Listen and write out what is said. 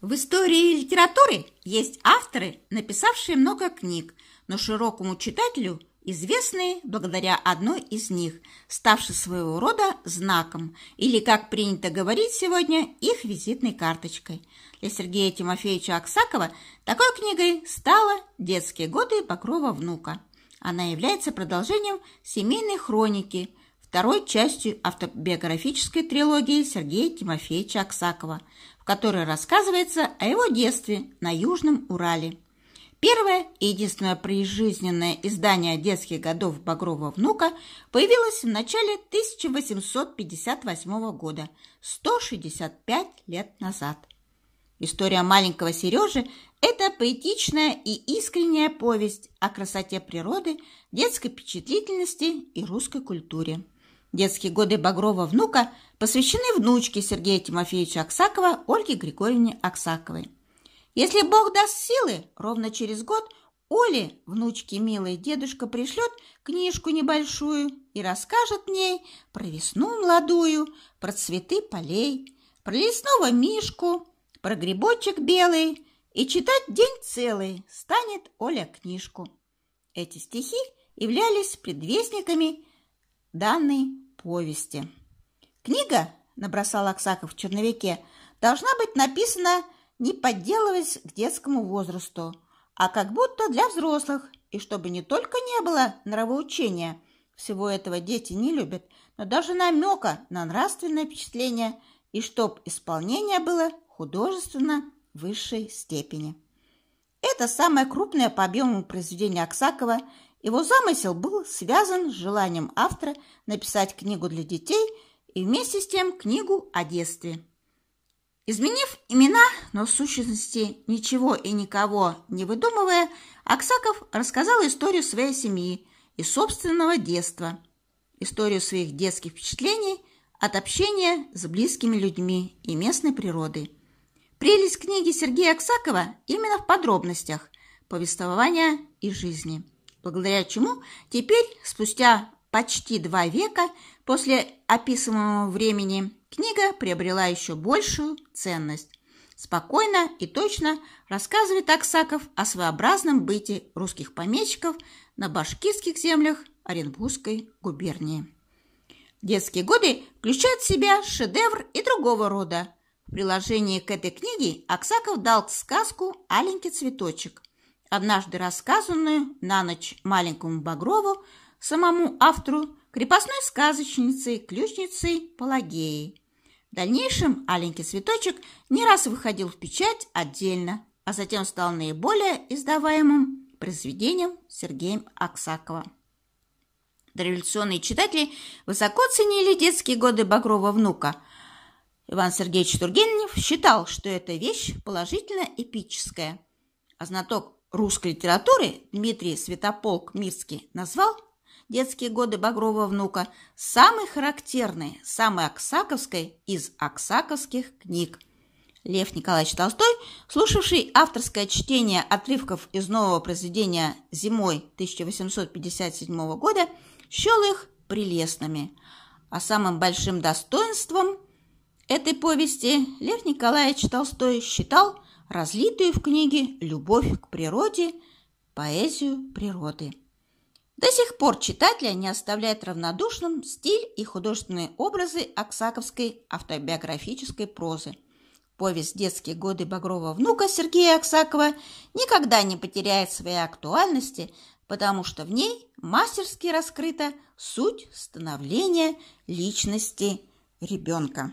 В истории и литературе есть авторы, написавшие много книг, но широкому читателю известные благодаря одной из них, ставшей своего рода знаком или, как принято говорить сегодня, их визитной карточкой. Для Сергея Тимофеевича Аксакова такой книгой стала «Детские годы Покрова внука». Она является продолжением семейной хроники – второй частью автобиографической трилогии Сергея Тимофеевича Аксакова, в которой рассказывается о его детстве на Южном Урале. Первое и единственное прижизненное издание детских годов «Багрового внука» появилось в начале 1858 года, 165 лет назад. История маленького Сережи – это поэтичная и искренняя повесть о красоте природы, детской впечатлительности и русской культуре. Детские годы Багрова внука посвящены внучке Сергея Тимофеевича Аксакова Ольге Григорьевне Аксаковой. Если Бог даст силы, ровно через год Оле, внучке милой, дедушка пришлет книжку небольшую и расскажет в ней про весну молодую, про цветы полей, про лесного мишку, про грибочек белый, и читать день целый станет Оля книжку. Эти стихи являлись предвестниками данной повести. Книга, набросал Аксаков в черновике, должна быть написана, не подделываясь к детскому возрасту, а как будто для взрослых, и чтобы не только не было нравоучения, всего этого дети не любят, но даже намека на нравственное впечатление, и чтоб исполнение было художественно высшей степени. Это самое крупное по объему произведение Аксакова его замысел был связан с желанием автора написать книгу для детей и вместе с тем книгу о детстве. Изменив имена, но в сущности ничего и никого не выдумывая, Аксаков рассказал историю своей семьи и собственного детства, историю своих детских впечатлений от общения с близкими людьми и местной природой. Прелесть книги Сергея Аксакова именно в подробностях повествования и жизни – благодаря чему теперь, спустя почти два века после описываемого времени, книга приобрела еще большую ценность. Спокойно и точно рассказывает Аксаков о своеобразном быте русских помещиков на башкирских землях Оренбургской губернии. Детские годы включают в себя шедевр и другого рода. В приложении к этой книге Аксаков дал сказку «Аленький цветочек», однажды рассказанную на ночь маленькому Багрову, самому автору, крепостной сказочницей, ключницей Пологеей. В дальнейшем «Аленький цветочек» не раз выходил в печать отдельно, а затем стал наиболее издаваемым произведением Сергеем Аксакова. Дореволюционные читатели высоко ценили детские годы Багрова внука. Иван Сергеевич Тургенев считал, что эта вещь положительно эпическая. А знаток русской литературы Дмитрий Святополк Мирский назвал детские годы багрового внука самой характерной, самой Оксаковской из Оксаковских книг. Лев Николаевич Толстой, слушавший авторское чтение отрывков из нового произведения зимой 1857 года, счел их прелестными. А самым большим достоинством этой повести Лев Николаевич Толстой считал – разлитую в книге «Любовь к природе», поэзию природы. До сих пор читателя не оставляет равнодушным стиль и художественные образы оксаковской автобиографической прозы. Повесть «Детские годы Багрова внука» Сергея Оксакова никогда не потеряет своей актуальности, потому что в ней мастерски раскрыта суть становления личности ребенка.